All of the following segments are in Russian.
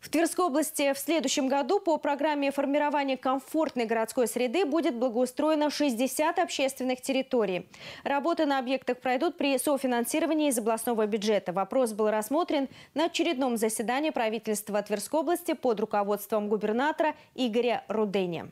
В Тверской области в следующем году по программе формирования комфортной городской среды будет благоустроено 60 общественных территорий. Работы на объектах пройдут при софинансировании из областного бюджета. Вопрос был рассмотрен на очередном заседании правительства Тверской области под руководством губернатора Игоря Руденя.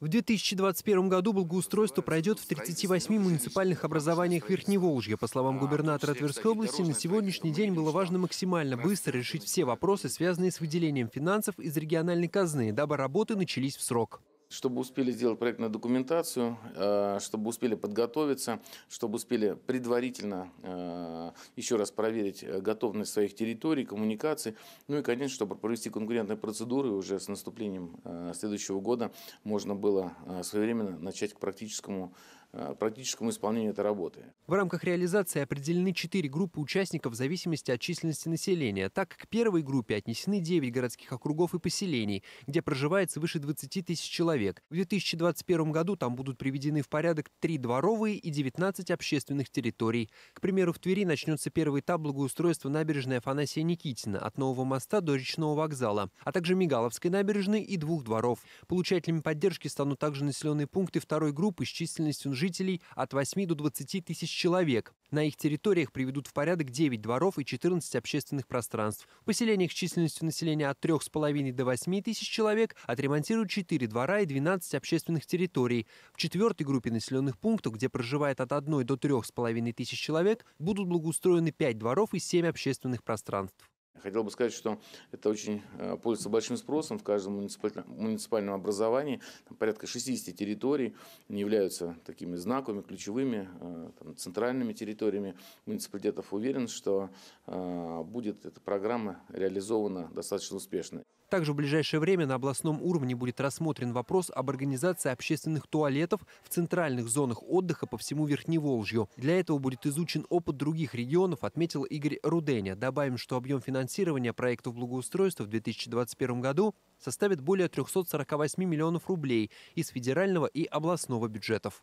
В 2021 году благоустройство пройдет в 38 муниципальных образованиях Верхневолжья. По словам а, губернатора Тверской области, на сегодняшний день было важно максимально быстро решить все вопросы, связанные с выделением финансов из региональной казны, дабы работы начались в срок чтобы успели сделать проектную документацию, э, чтобы успели подготовиться, чтобы успели предварительно э, еще раз проверить э, готовность своих территорий, коммуникаций, ну и, конечно, чтобы провести конкурентные процедуры уже с наступлением следующего года можно было своевременно начать к практическому Э, практическому исполнению этой работы. В рамках реализации определены четыре группы участников в зависимости от численности населения. Так, к первой группе отнесены 9 городских округов и поселений, где проживает свыше 20 тысяч человек. В 2021 году там будут приведены в порядок 3 дворовые и 19 общественных территорий. К примеру, в Твери начнется первый этап благоустройства набережной Афанасия Никитина от Нового моста до речного вокзала, а также Мигаловской набережной и двух дворов. Получателями поддержки станут также населенные пункты второй группы с численностью жителей от 8 до 20 тысяч человек. На их территориях приведут в порядок 9 дворов и 14 общественных пространств. В поселениях с численностью населения от 3,5 до 8 тысяч человек отремонтируют 4 двора и 12 общественных территорий. В четвертой группе населенных пунктов, где проживает от 1 до 3,5 тысяч человек, будут благоустроены 5 дворов и 7 общественных пространств. Хотел бы сказать, что это очень э, пользуется большим спросом в каждом муниципальном, муниципальном образовании. Там порядка 60 территорий являются такими знаковыми, ключевыми, э, там, центральными территориями муниципалитетов. Уверен, что э, будет эта программа реализована достаточно успешно. Также в ближайшее время на областном уровне будет рассмотрен вопрос об организации общественных туалетов в центральных зонах отдыха по всему Верхневолжью. Для этого будет изучен опыт других регионов, отметил Игорь Руденя. Добавим, что объем финансирования финансирования проектов благоустройства в 2021 году составит более 348 миллионов рублей из федерального и областного бюджетов.